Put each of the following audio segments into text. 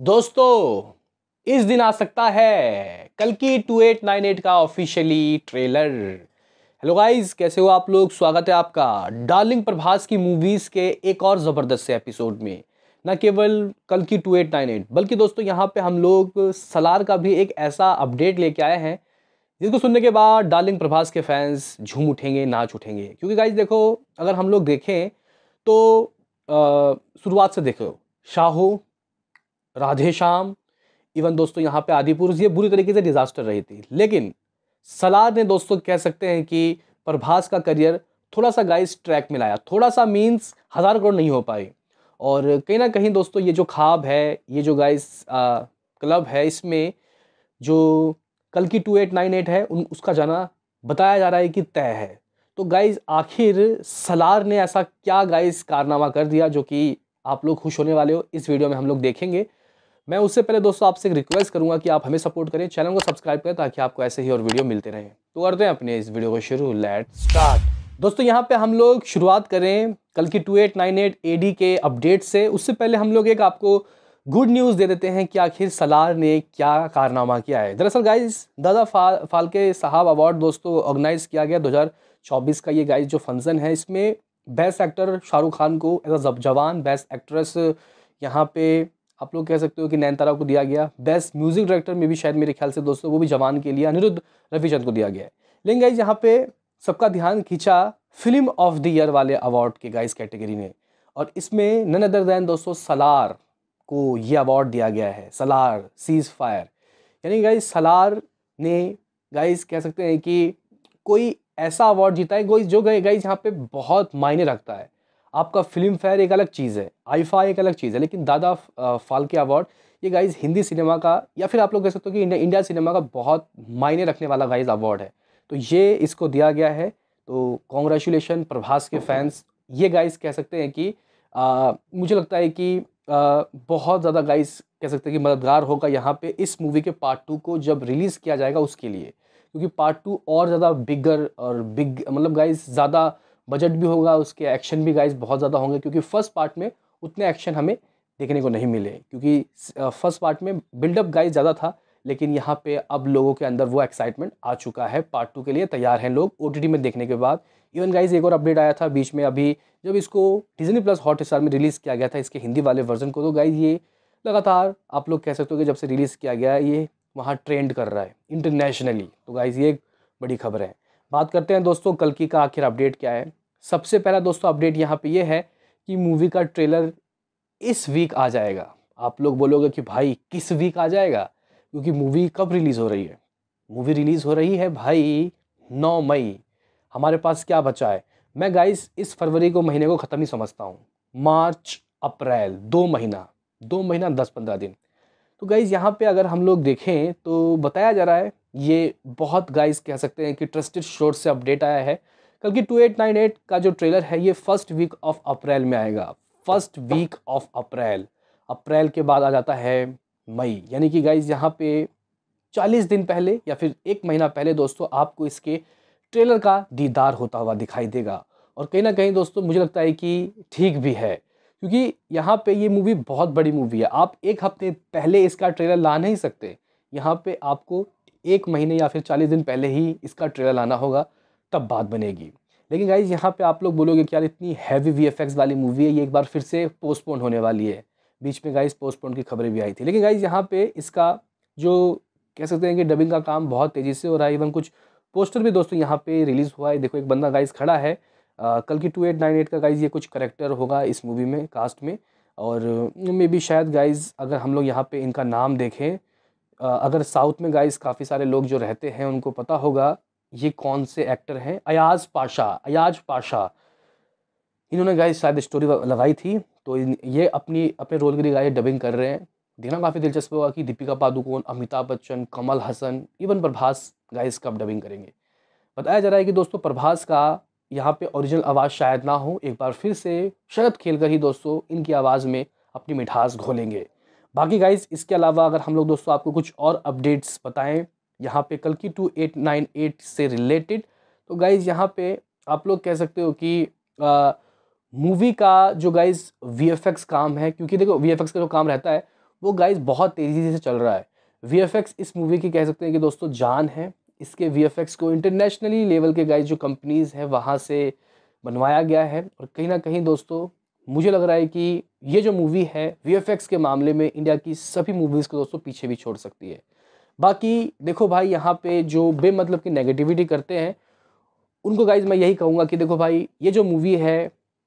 दोस्तों इस दिन आ सकता है कल की 2898 का ऑफिशियली ट्रेलर हेलो गाइस कैसे हो आप लोग स्वागत है आपका डार्लिंग प्रभास की मूवीज़ के एक और ज़बरदस्त से एपिसोड में न केवल कल की 2898 बल्कि दोस्तों यहाँ पे हम लोग सलार का भी एक ऐसा अपडेट लेके आए हैं जिसको सुनने के बाद डार्लिंग प्रभास के फैंस झूम उठेंगे नाच उठेंगे क्योंकि गाइज देखो अगर हम लोग देखें तो शुरुआत से देखो शाहो राधे श्याम इवन दोस्तों यहाँ पे आदिपुरुष ये बुरी तरीके से डिज़ास्टर रही थी लेकिन सलाद ने दोस्तों कह सकते हैं कि प्रभास का करियर थोड़ा सा गाइस ट्रैक में लाया थोड़ा सा मीन्स हज़ार करोड़ नहीं हो पाई और कहीं ना कहीं दोस्तों ये जो खाब है ये जो गाइस क्लब है इसमें जो कल की टू एट नाइन एट है उन उसका जाना बताया जा रहा है कि तय है तो गाइज आखिर सलार ने ऐसा क्या गाइज कारनामा कर दिया जो कि आप लोग खुश होने वाले हो इस वीडियो में हम लोग देखेंगे मैं उससे पहले दोस्तों आपसे एक रिक्वेस्ट करूंगा कि आप हमें सपोर्ट करें चैनल को सब्सक्राइब करें ताकि आपको ऐसे ही और वीडियो मिलते रहे तो करते हैं अपने इस वीडियो को शुरू लेट स्टार्ट दोस्तों यहाँ पे हम लोग शुरुआत करें कल की 2898 एडी के अपडेट से उससे पहले हम लोग एक आपको गुड न्यूज़ दे देते हैं कि आखिर सलार ने क्या कारनामा किया है दरअसल गाइज दादा फा, फालके साहब अवार्ड दोस्तों ऑर्गेनाइज़ किया गया चौबीस का ये गाइज जो फंक्शन है इसमें बेस्ट एक्टर शाहरुख खान को एज अ जवान बेस्ट एक्ट्रेस यहाँ पे आप लोग कह सकते हो कि नैनतारा को दिया गया बेस्ट म्यूज़िक डायरेक्टर में भी शायद मेरे ख्याल से दोस्तों वो भी जवान के लिए अनिरुद्ध रविचंद को दिया गया है लेकिन गाइज यहाँ पे सबका ध्यान खींचा फिल्म ऑफ द ईयर वाले अवार्ड के गाइज कैटेगरी ने और इसमें नन अदर दैन दोस्तों सलार को ये अवार्ड दिया गया है सलार सीज फायर यानी गाइज सलार ने गाइज कह सकते हैं कि कोई ऐसा अवार्ड जीता है कोई जो गए गाइज यहाँ पे बहुत मायने रखता है आपका फिल्म फेयर एक अलग चीज़ है आईफा एक अलग चीज़ है लेकिन दादा फाल्के अवार्ड ये गाइज हिंदी सिनेमा का या फिर आप लोग कह सकते हो कि इंडिया इंडिया सिनेमा का बहुत मायने रखने वाला गाइज अवार्ड है तो ये इसको दिया गया है तो कॉन्ग्रेचुलेशन प्रभास के फैंस ये गाइज कह सकते हैं कि आ, मुझे लगता है कि आ, बहुत ज़्यादा गाइज कह सकते हैं कि मददगार होगा यहाँ पे इस मूवी के पार्ट टू को जब रिलीज़ किया जाएगा उसके लिए क्योंकि पार्ट टू और ज़्यादा बिगर और बिग मतलब गाइज ज़्यादा बजट भी होगा उसके एक्शन भी गाइज बहुत ज़्यादा होंगे क्योंकि फर्स्ट पार्ट में उतने एक्शन हमें देखने को नहीं मिले क्योंकि फर्स्ट पार्ट में बिल्डअप गाइज ज़्यादा था लेकिन यहाँ पे अब लोगों के अंदर वो एक्साइटमेंट आ चुका है पार्ट टू के लिए तैयार हैं लोग ओ में देखने के बाद इवन गाइज एक और अपडेट आया था बीच में अभी जब इसको डिजनी प्लस हॉट स्टार में रिलीज़ किया गया था इसके हिंदी वाले वर्जन को तो गाइज ये लगातार आप लोग कह सकते हो कि जब से रिलीज़ किया गया ये वहाँ ट्रेंड कर रहा है इंटरनेशनली तो गाइज ये एक बड़ी खबर है बात करते हैं दोस्तों कल की का आखिर अपडेट क्या है सबसे पहला दोस्तों अपडेट यहाँ पे ये है कि मूवी का ट्रेलर इस वीक आ जाएगा आप लोग बोलोगे कि भाई किस वीक आ जाएगा क्योंकि मूवी कब रिलीज़ हो रही है मूवी रिलीज़ हो रही है भाई नौ मई हमारे पास क्या बचा है मैं गाइस इस फरवरी को महीने को ख़त्म ही समझता हूँ मार्च अप्रैल दो महीना दो महीना दस पंद्रह दिन तो गाइज़ यहाँ पे अगर हम लोग देखें तो बताया जा रहा है ये बहुत गाइज़ कह सकते हैं कि ट्रस्टेड शोर से अपडेट आया है कल की 2898 का जो ट्रेलर है ये फर्स्ट वीक ऑफ अप्रैल में आएगा first week of April April के बाद आ जाता है मई यानी कि गाइज यहाँ पे 40 दिन पहले या फिर एक महीना पहले दोस्तों आपको इसके ट्रेलर का दीदार होता हुआ दिखाई देगा और कहीं ना कहीं दोस्तों मुझे लगता है कि ठीक भी है क्योंकि यहाँ पे ये मूवी बहुत बड़ी मूवी है आप एक हफ्ते पहले इसका ट्रेलर ला नहीं सकते यहाँ पे आपको एक महीने या फिर चालीस दिन पहले ही इसका ट्रेलर लाना होगा तब बात बनेगी लेकिन गाइज यहाँ पे आप लोग बोलोगे कि यार इतनी हैवी वी वाली मूवी है ये एक बार फिर से पोस्टपोन होने वाली है बीच में गाइज पोस्टपोन की खबरें भी आई थी लेकिन गाइज यहाँ पे इसका जो कह सकते हैं कि डबिंग का काम बहुत तेज़ी से हो रहा है इवन कुछ पोस्टर भी दोस्तों यहाँ पे रिलीज़ हुआ है देखो एक बंदा गाइज खड़ा है आ, कल की टू एट नाइन एट का गाइज ये कुछ करेक्टर होगा इस मूवी में कास्ट में और मे भी शायद गाइज अगर हम लोग यहाँ पे इनका नाम देखें आ, अगर साउथ में गाइज काफ़ी सारे लोग जो रहते हैं उनको पता होगा ये कौन से एक्टर हैं अयाज पाशा अयाज पाशा इन्होंने गाय शायद स्टोरी लगाई थी तो ये अपनी अपने रोल के लिए गाय डबिंग कर रहे हैं देखना काफ़ी दिलचस्प होगा कि दीपिका पादुकोण अमिताभ बच्चन कमल हसन इवन प्रभास गाइस का डबिंग करेंगे बताया जा रहा है कि दोस्तों प्रभास का यहाँ पे ओरिजिनल आवाज़ शायद ना हो एक बार फिर से शरद खेलकर ही दोस्तों इनकी आवाज़ में अपनी मिठास घोलेंगे बाकी गाइस इसके अलावा अगर हम लोग दोस्तों आपको कुछ और अपडेट्स बताएं यहाँ पे कल की टू एट नाइन एट से रिलेटेड तो गाइज़ यहाँ पे आप लोग कह सकते हो कि मूवी का जो गाइज़ वी काम है क्योंकि देखो वी का जो काम रहता है वो गाइज़ बहुत तेज़ी से चल रहा है वी इस मूवी की कह सकते हैं कि दोस्तों जान है इसके वी को इंटरनेशनली लेवल के गाइज जो कंपनीज़ हैं वहाँ से बनवाया गया है और कहीं ना कहीं दोस्तों मुझे लग रहा है कि ये जो मूवी है वी के मामले में इंडिया की सभी मूवीज़ को दोस्तों पीछे भी छोड़ सकती है बाकी देखो भाई यहाँ पे जो बे मतलब की नेगेटिविटी करते हैं उनको गाइज मैं यही कहूँगा कि देखो भाई ये जो मूवी है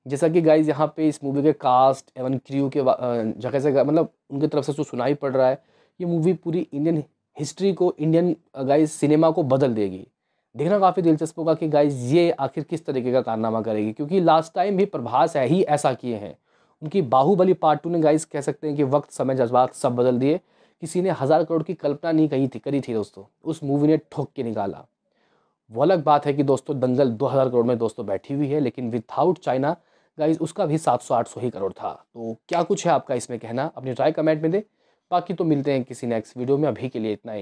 जैसा कि गाइज यहाँ पे इस मूवी के कास्ट एवं क्रियो के जगह से मतलब उनकी तरफ से जो तो सुनाई पड़ रहा है ये मूवी पूरी इंडियन हिस्ट्री को इंडियन गाइज सिनेमा को बदल देगी देखना काफ़ी दिलचस्प होगा कि गाइज ये आखिर किस तरीके का कारनामा करेगी क्योंकि लास्ट टाइम भी प्रभास है ही ऐसा किए हैं उनकी बाहुबली पार्ट टू ने गाइज कह सकते हैं कि वक्त समय जज्बात सब बदल दिए किसी ने हज़ार करोड़ की कल्पना नहीं कही थी करी थी दोस्तों उस मूवी ने ठोक के निकाला वो अलग बात है कि दोस्तों दंगल दो हजार करोड़ में दोस्तों बैठी हुई है लेकिन विथआउट चाइना गाइज उसका भी सात सौ आठ सौ ही करोड़ था तो क्या कुछ है आपका इसमें कहना अपनी राय कमेंट में दे बाकी तो मिलते हैं किसी नेक्स्ट वीडियो में अभी के लिए इतना ही